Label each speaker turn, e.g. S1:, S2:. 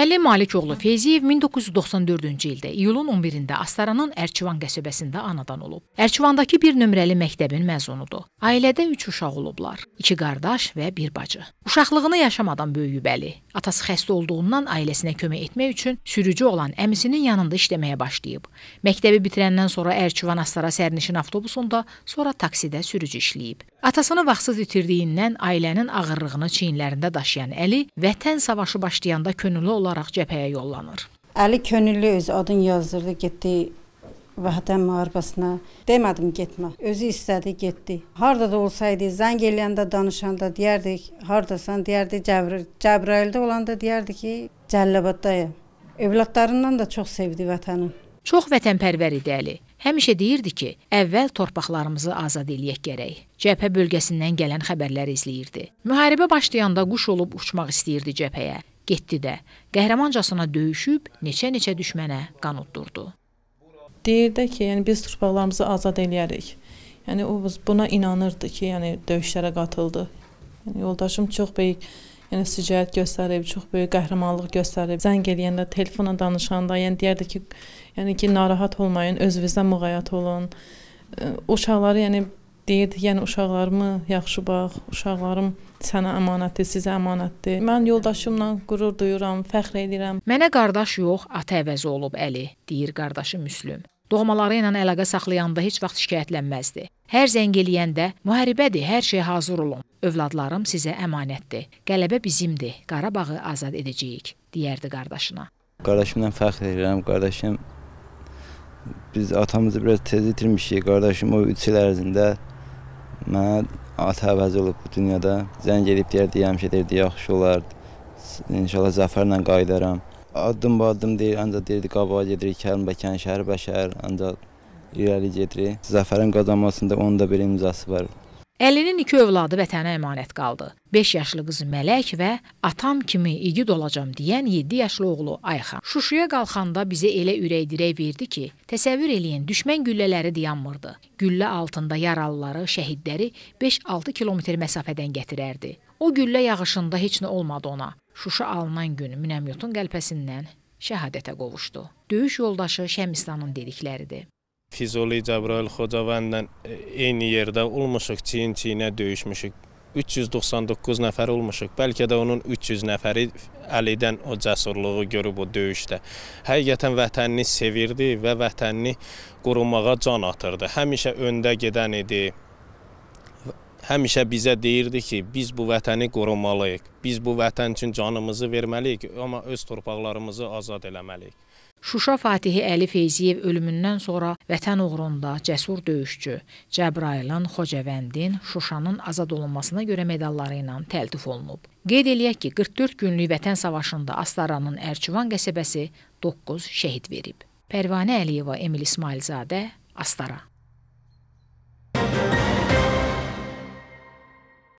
S1: Əli Malikoğlu Feyziyev 1994-cü ildə iyulun 11-də Astaranın Ərçivan qəsəbəsində anadan olub. Ərçivandakı bir nömrəli məktəbin məzunudur. Ailədə 3 uşaq olublar: 2 qardaş və 1 bacı. Uşaqlığını yaşamadan böyüyüb Əli. Atası xəstə olduğundan ailəsinə kömək etmək üçün sürücü olan əmisinin yanında işləməyə başlayıb. Məktəbi bitirəndən sonra Ərçivan Astara sərnişin avtobusunda, sonra taksidə sürücü işləyib. Atasını vaxtsız itirdiyindən ailənin ağırlığını çiyinlərində daşıyan Əli Vətən savaşı başlayanda könüllü olaraq cəbhəyə yollanır.
S2: Əli könüllü öz adını yazdırdı, getdi Vətən müharibəsinə. Demədim getmə. Özü istədi, getdi. Harda da olsaydı, zəng eləyəndə, danışanda deyərdik, hardasan deyərdi, Cəbr Cəbrayildə olanda deyərdi ki, Cəlilabadayam.
S1: Övladlarından da çox sevdi vətəni. Çox vətənpərvər idi Əli həmişə deyirdi ki, əvvəl torpaqlarımızı azad eləyək gərək. Cəbhə bölgəsindən gələn xəbərləri izləyirdi. Müharibə başlayanda quş olub uçmaq istəyirdi cəbhəyə. Getdi də, qəhrəmancasına döyüşüb neçə-neçə düşmənə qan uddurdu. Deyir də ki, yəni biz torpaqlarımızı
S3: azad eləyərik. Yəni o buna inanırdı ki, yəni döyüşlərə qatıldı. Yəni yoldaşım çox böyük yəni sicayət göstərib, çox böyük qəhrəmanlıq göstərib. Zəng eləyəndə, telefonla danışanda, yəni deyərdi ki, yəni ki, narahat olmayın, özünüzə müğayyət olun. Uşaqları yəni deyirdi, yəni uşaqlarımı yaxşı bax, uşaqlarım
S1: sənə əmanətdir, sizə əmanətdir. Mən yoldaşımla qürur duyuram, fəxr edirəm. Mənə qardaş yox, ata əvəzi olub Əli, deyir qardaşı Müslüm. Doğmaları ilə əlaqə saxlayanda heç vaxt şikayətlənməzdi. Hər zəng eləyəndə müharibədir, hər şeyə hazır olun. Övladlarım sizə əmanətdir. Qələbə bizimdir. Qarabağı azad edəcəyik, deyərdi qardaşına.
S2: Qardaşımdan fəxr edirəm. Qardaşım biz atamızı biraz tez itirmişik. Qardaşım o 3 il ərzində mənə ata əvəzi olub bu dünyada. Zəng edib deyərdi, həmişə deyirdi, yaxşı olar. İnşallah zəfərlə qayıdaram. Addım-addım deyir, ancaq deyirdi qabağa gedirik, Kərim Bəkən, şəhər bəşər, ancaq irəli gedirik. Zəfərin qazanmasında onun da bir imzası var.
S1: Əlinin iki övladı vətənə əmanət qaldı. 5 yaşlı qızı Mələk və atam kimi igid olacam deyən 7 yaşlı oğlu Ayxan. Şuşuya qalxanda bizə elə ürəkdirək verdi ki, təsəvvür eləyin, düşmən güllələri dayanmırdı. Güllə altında yaralıları, şəhidləri 5-6 kilometr məsafədən gətirərdi. O güllə yağışında heç nə olmadı ona. Şuşa alınan günü Münəmyotun qəlpəsindən şəhadətə qovuşdu. Döyüş yoldaşı Şəmistanın dedikləridir.
S4: Füzuli Cəbrail Xocavəndlə e, eyni yerdə olmuşuq, çiyin-çiyinə döyüşmüşük. 399 nəfər olmuşuq. Bəlkə də onun 300 nəfəri Əlidən o cəsurluğu görüb o döyüşdə. Həqiqətən vətənini sevirdi və vətənini qorumağa can atırdı. Həmişə öndə gedən idi həmişə bizə deyirdi ki, biz bu vətəni qorumalıyıq, biz bu vətən üçün canımızı verməliyik, amma öz torpaqlarımızı azad eləməliyik.
S1: Şuşa Fatihi Əli Feyziyev ölümündən sonra vətən uğrunda cəsur döyüşçü Cəbrailin Xocavəndin Şuşanın azad olunmasına görə medalları ilə təltif olunub. Qeyd eləyək ki, 44 günlük vətən savaşında Astaranın Ərçivan qəsəbəsi 9 şəhid verib. Pərvanə Əliyeva, Emil İsmailzadə, Astara.